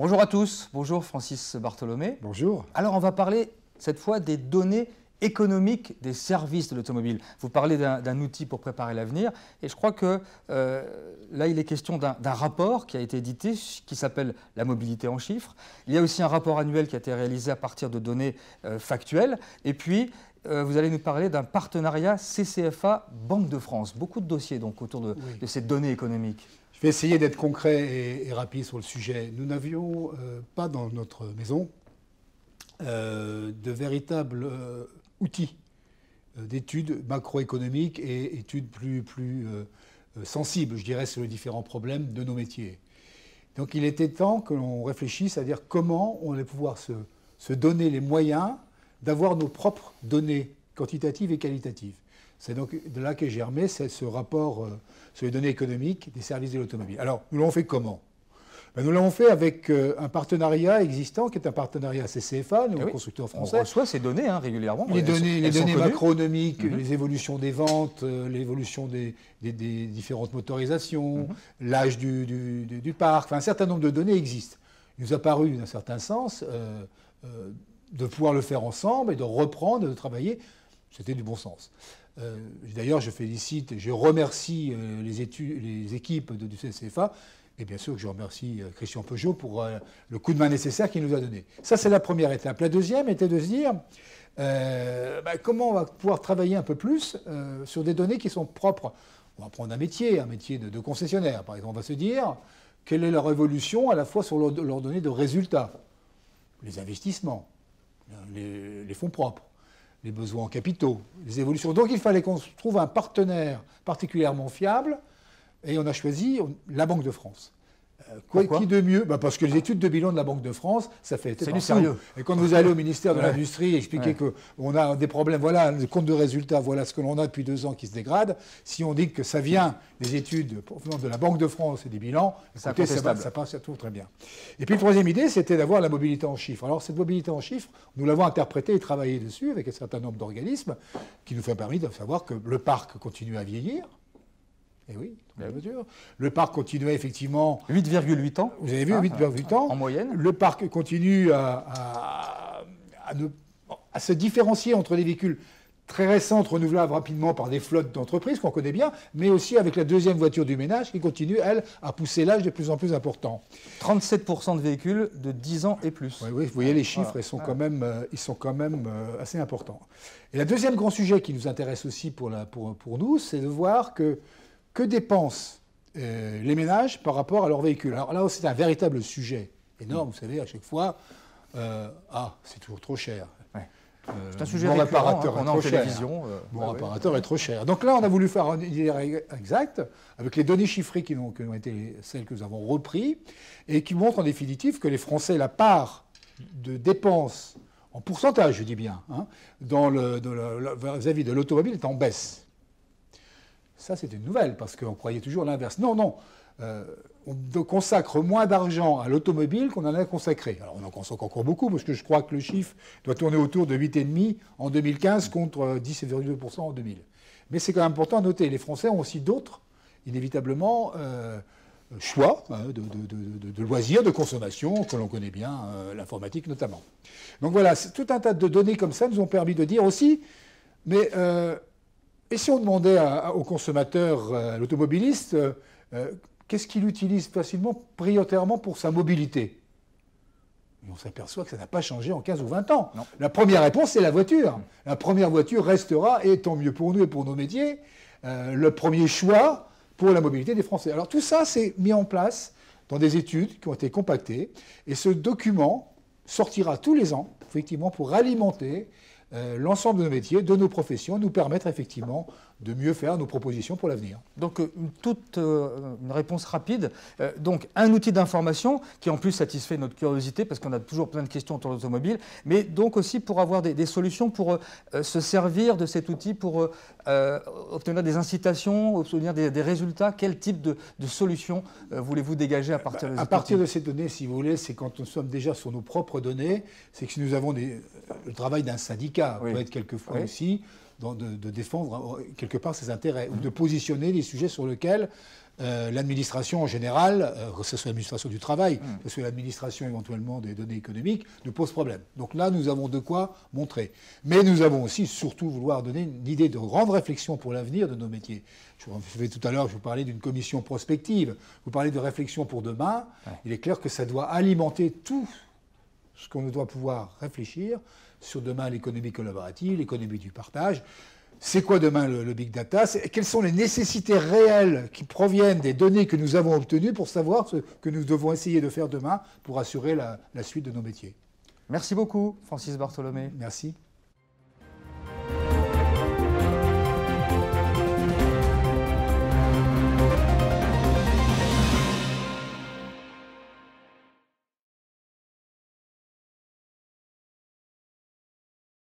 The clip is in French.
Bonjour à tous, bonjour Francis Bartholomé. Bonjour. Alors on va parler cette fois des données économiques des services de l'automobile. Vous parlez d'un outil pour préparer l'avenir et je crois que euh, là il est question d'un rapport qui a été édité qui s'appelle La mobilité en chiffres. Il y a aussi un rapport annuel qui a été réalisé à partir de données euh, factuelles et puis euh, vous allez nous parler d'un partenariat CCFA Banque de France. Beaucoup de dossiers donc autour de ces données économiques. Je vais essayer d'être concret et, rapide sur le sujet. Nous n'avions euh, pas dans notre maison euh, de véritables euh, outils d'études macroéconomiques et études plus, sensibles, je dirais, sur les différents problèmes de nos métiers. Donc il était temps que l'on réfléchisse à dire comment on allait pouvoir se donner les moyens d'avoir nos propres données quantitatives et qualitatives. C'est donc de là qu'est germé ce rapport euh, sur les données économiques des services de l'automobile. Alors, nous l'avons fait comment ben, Nous l'avons fait avec euh, un partenariat existant qui est un partenariat CCFA, nous, eh constructeur français. On reçoit ces données hein, régulièrement. Les données, les macronomiques, mhm. les évolutions des ventes, euh, l'évolution des, différentes motorisations, mhm. l'âge du, parc, un certain nombre de données existent. Il nous a paru, d'un certain sens, de pouvoir le faire ensemble et de reprendre, de travailler c'était du bon sens. Euh, d'ailleurs, je félicite et je remercie euh, les, équipes du CCFA. Et bien sûr que je remercie euh, Christian Peugeot pour le coup de main nécessaire qu'il nous a donné. Ça, c'est la première étape. La deuxième était de se dire bah, comment on va pouvoir travailler un peu plus sur des données qui sont propres. On va prendre un métier, un métier de, concessionnaire, par exemple. On va se dire quelle est leur évolution à la fois sur leurs leur données de résultats, les investissements, les fonds propres les besoins en capitaux, les évolutions. Donc il fallait qu'on trouve un partenaire particulièrement fiable, et on a choisi la Banque de France. Euh, quoi qui de mieux bah, Parce que les études de bilan de la Banque de France, ça fait C'est du sérieux. Et quand vous allez au ministère de l'Industrie expliquer qu'on a des problèmes, voilà, le compte de résultats, voilà ce que l'on a depuis deux ans qui se dégrade, si on dit que ça vient des études provenant de la Banque de France et des bilans, ça, ça, passe très bien. Et puis, la troisième idée, c'était d'avoir la mobilité en chiffres. Alors, cette mobilité en chiffres, nous l'avons interprétée et travaillée dessus avec un certain nombre d'organismes qui nous ont permis de savoir que le parc continue à vieillir, eh oui, dans eh la mesure. Le parc continuait effectivement. 8,8 ans. Vous avez vu, 8,8 ah, ans. En moyenne. Le parc continue à, se différencier entre les véhicules très récents, renouvelables rapidement par des flottes d'entreprises qu'on connaît bien, mais aussi avec la deuxième voiture du ménage qui continue, elle, à pousser l'âge de plus en plus important. 37% de véhicules de 10 ans et plus. Oui, oui vous voyez les ah, chiffres, ah, euh, ils, sont quand même, euh, assez importants. Et le deuxième grand sujet qui nous intéresse aussi pour nous, c'est de voir que que dépensent euh, les ménages par rapport à leur véhicule. Alors là, c'est un véritable sujet énorme, vous savez, à chaque fois, euh, ah, c'est toujours trop cher. Euh, c'est un sujet bon réparateur est trop cher. Bah est trop cher. Donc là, on a voulu faire une idée exact avec les données chiffrées qui ont, été celles que nous avons reprises et qui montrent en définitive que les Français, la part de dépenses en pourcentage, je dis bien, hein, dans le, vis-à-vis de l'automobile est en baisse. Ça, c'est une nouvelle, parce qu'on croyait toujours l'inverse. Non, non, euh, on consacre moins d'argent à l'automobile qu'on en a consacré. Alors on en consacre encore beaucoup, parce que je crois que le chiffre doit tourner autour de 8,5 en 2015 contre 10,2% euh, en 2000. Mais c'est quand même important à noter, les Français ont aussi d'autres, inévitablement, euh, choix hein, de, loisirs, de consommation, que l'on connaît bien, l'informatique notamment. Donc voilà, tout un tas de données comme ça nous ont permis de dire aussi, mais et si on demandait au consommateur, euh, à l'automobiliste, euh, euh, qu'est-ce qu'il utilise facilement, prioritairement pour sa mobilité on s'aperçoit que ça n'a pas changé en 15 ou 20 ans. La première réponse, c'est la voiture. La première voiture restera, et tant mieux pour nous et pour nos métiers, le premier choix pour la mobilité des Français. Alors tout ça, c'est mis en place dans des études qui ont été compactées, et ce document sortira tous les ans, effectivement, pour alimenter euh, l'ensemble de nos métiers, de nos professions, nous permettre effectivement de mieux faire nos propositions pour l'avenir. Donc euh, toute euh, une réponse rapide. donc un outil d'information qui en plus satisfait notre curiosité parce qu'on a toujours plein de questions autour de l'automobile, mais donc aussi pour avoir des solutions pour se servir de cet outil pour euh, obtenir des incitations, obtenir des, résultats Quel type de, solution euh, voulez-vous dégager à bah, partir ces données À partir de ces données, si vous voulez, c'est quand nous sommes déjà sur nos propres données, c'est que si nous avons le travail d'un syndicat, peut être quelquefois aussi, de, défendre hein, quelque part ses intérêts, ou de positionner les sujets sur lesquels euh, l'administration en général, euh, que ce soit l'administration du travail, mm. que ce soit l'administration éventuellement des données économiques, nous pose problème. Donc là, nous avons de quoi montrer. Mais nous avons aussi, surtout, vouloir donner une idée de grande réflexion pour l'avenir de nos métiers. Je vous tout à l'heure, je vous parlais d'une commission prospective, vous parlez de réflexion pour demain. Il est clair que ça doit alimenter tout ce qu'on doit pouvoir réfléchir sur demain l'économie collaborative, l'économie du partage. C'est quoi demain le, big data Quelles sont les nécessités réelles qui proviennent des données que nous avons obtenues pour savoir ce que nous devons essayer de faire demain pour assurer la suite de nos métiers Merci beaucoup, Francis Bartholomé. Merci.